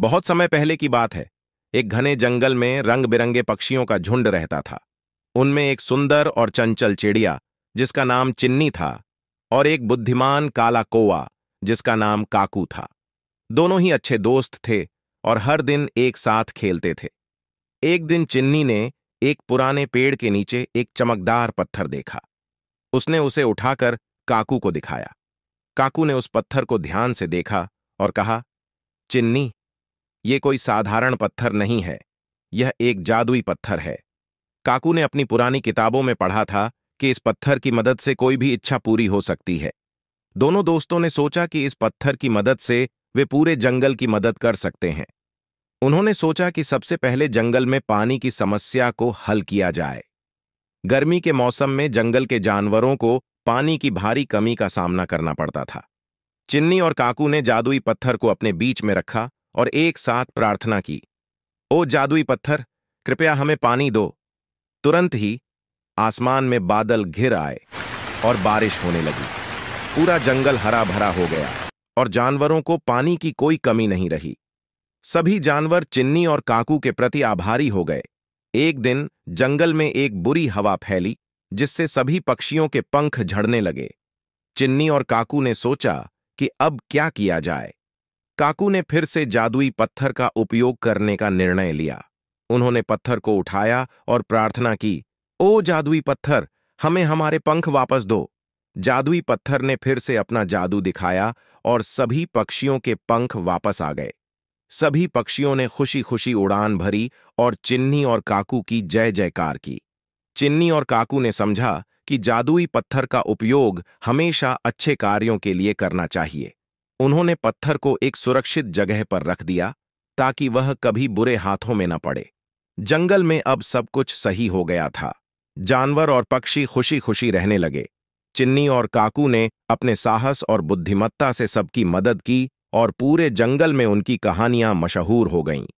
बहुत समय पहले की बात है एक घने जंगल में रंग बिरंगे पक्षियों का झुंड रहता था उनमें एक सुंदर और चंचल चिड़िया जिसका नाम चिन्नी था और एक बुद्धिमान काला कोआ जिसका नाम काकू था दोनों ही अच्छे दोस्त थे और हर दिन एक साथ खेलते थे एक दिन चिन्नी ने एक पुराने पेड़ के नीचे एक चमकदार पत्थर देखा उसने उसे उठाकर काकू को दिखाया काकू ने उस पत्थर को ध्यान से देखा और कहा चिन्नी ये कोई साधारण पत्थर नहीं है यह एक जादुई पत्थर है काकू ने अपनी पुरानी किताबों में पढ़ा था कि इस पत्थर की मदद से कोई भी इच्छा पूरी हो सकती है दोनों दोस्तों ने सोचा कि इस पत्थर की मदद से वे पूरे जंगल की मदद कर सकते हैं उन्होंने सोचा कि सबसे पहले जंगल में पानी की समस्या को हल किया जाए गर्मी के मौसम में जंगल के जानवरों को पानी की भारी कमी का सामना करना पड़ता था चिन्नी और काकू ने जादुई पत्थर को अपने बीच में रखा और एक साथ प्रार्थना की ओ जादुई पत्थर कृपया हमें पानी दो तुरंत ही आसमान में बादल घिर आए और बारिश होने लगी पूरा जंगल हरा भरा हो गया और जानवरों को पानी की कोई कमी नहीं रही सभी जानवर चिन्नी और काकू के प्रति आभारी हो गए एक दिन जंगल में एक बुरी हवा फैली जिससे सभी पक्षियों के पंख झड़ने लगे चिन्नी और काकू ने सोचा कि अब क्या किया जाए काकू ने फिर से जादुई पत्थर का उपयोग करने का निर्णय लिया उन्होंने पत्थर को उठाया और प्रार्थना की ओ जादुई पत्थर हमें हमारे पंख वापस दो जादुई पत्थर ने फिर से अपना जादू दिखाया और सभी पक्षियों के पंख वापस आ गए सभी पक्षियों ने खुशी खुशी उड़ान भरी और चिन्नी और काकू की जय जयकार की चिन्नी और काकू ने समझा कि जादुई पत्थर का उपयोग हमेशा अच्छे कार्यों के लिए करना चाहिए उन्होंने पत्थर को एक सुरक्षित जगह पर रख दिया ताकि वह कभी बुरे हाथों में न पड़े जंगल में अब सब कुछ सही हो गया था जानवर और पक्षी खुशी खुशी रहने लगे चिन्नी और काकू ने अपने साहस और बुद्धिमत्ता से सबकी मदद की और पूरे जंगल में उनकी कहानियां मशहूर हो गईं